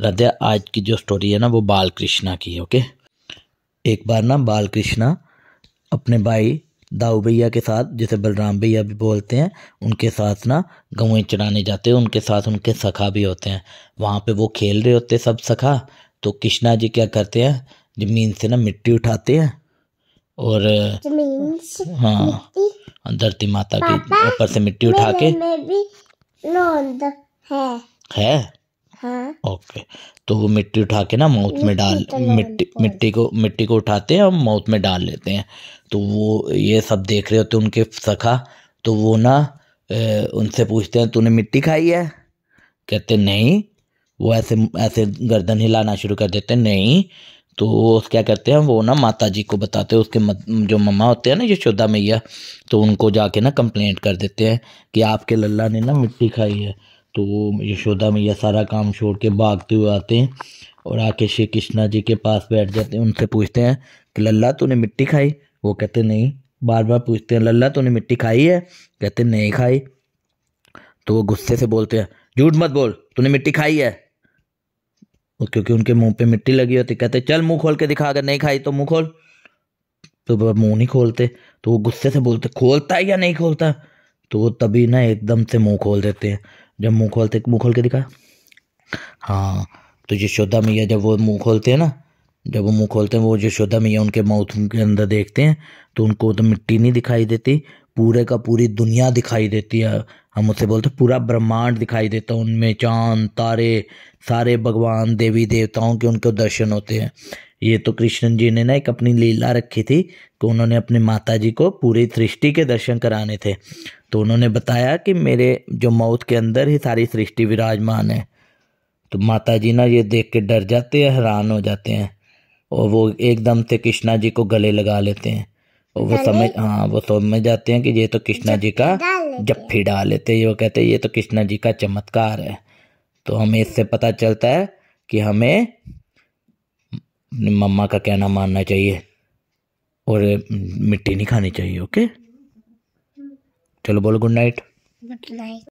रद्या आज की जो स्टोरी है ना वो बाल कृष्णा की है ओके एक बार ना बाल कृष्णा अपने भाई दाऊ भैया के साथ जिसे बलराम भैया भी बोलते हैं उनके साथ ना गवें चढ़ाने जाते हैं उनके साथ उनके सखा भी होते हैं वहाँ पे वो खेल रहे होते सब सखा तो कृष्णा जी क्या करते हैं जमीन से ना मिट्टी उठाते हैं और हाँ धरती माता के ऊपर से मिट्टी उठा के है है हाँ। ओके तो वो मिट्टी उठा के ना माउथ में डाल मिट्टी मिट्टी को मिट्टी को उठाते हैं और माउथ में डाल लेते हैं तो वो ये सब देख रहे होते तो उनके सखा तो वो ना उनसे पूछते हैं तूने मिट्टी खाई है कहते नहीं वो ऐसे ऐसे गर्दन हिलाना शुरू कर देते नहीं तो वो क्या करते हैं वो ना माता जी को बताते हैं उसके मत, जो मम्मा होते हैं ना यशोदा मैया तो उनको जाके ना कंप्लेंट कर देते हैं कि आपके लल्ला ने ना मिट्टी खाई है तो यशोदा मैया सारा काम छोड़ के भागते हुए आते हैं और आके श्री कृष्णा जी के पास बैठ जाते हैं उनसे पूछते हैं कि लल्ला तूने मिट्टी खाई वो कहते नहीं बार बार पूछते हैं लल्ला तूने मिट्टी खाई है कहते नहीं खाई तो वो गुस्से से बोलते हैं झूठ मत बोल तूने मिट्टी खाई है क्योंकि उनके मुंह पे मिट्टी लगी होती कहते चल मुंह खोल के दिखा अगर नहीं खाई तो मुंह खोल तो मुंह नहीं खोलते तो वो गुस्से से बोलते खोलता है या नहीं खोलता तो वो तभी ना एकदम से मुंह खोल देते हैं जब मुंह खोलते मुंह खोल के दिखा हाँ तो यशोदा मैया जब वो मुंह खोलते हैं ना जब वो मुंह खोलते हैं वो यशोदा मैया उनके माउथ के अंदर देखते हैं तो उनको तो मिट्टी नहीं दिखाई देती पूरे का पूरी दुनिया दिखाई देती है हम उसे बोलते पूरा ब्रह्मांड दिखाई देता है उनमें चांद तारे सारे भगवान देवी देवताओं के उनके दर्शन होते हैं ये तो कृष्ण जी ने ना एक अपनी लीला रखी थी कि उन्होंने अपने माता जी को पूरी सृष्टि के दर्शन कराने थे तो उन्होंने बताया कि मेरे जो मौत के अंदर ही सारी सृष्टि विराजमान है तो माता जी ना ये देख के डर जाते हैं हैरान हो जाते हैं और वो एकदम से कृष्णा जी को गले लगा लेते हैं और वो समझ हाँ वो समझ जाते हैं कि ये तो कृष्णा जी का जफ्फी डाल लेते हैं वो कहते हैं ये तो कृष्णा जी का चमत्कार है तो हमें इससे पता चलता है कि हमें मम्मा का कहना मानना चाहिए और मिट्टी नहीं खानी चाहिए ओके चलो बोलो गुड नाइट गुड नाइट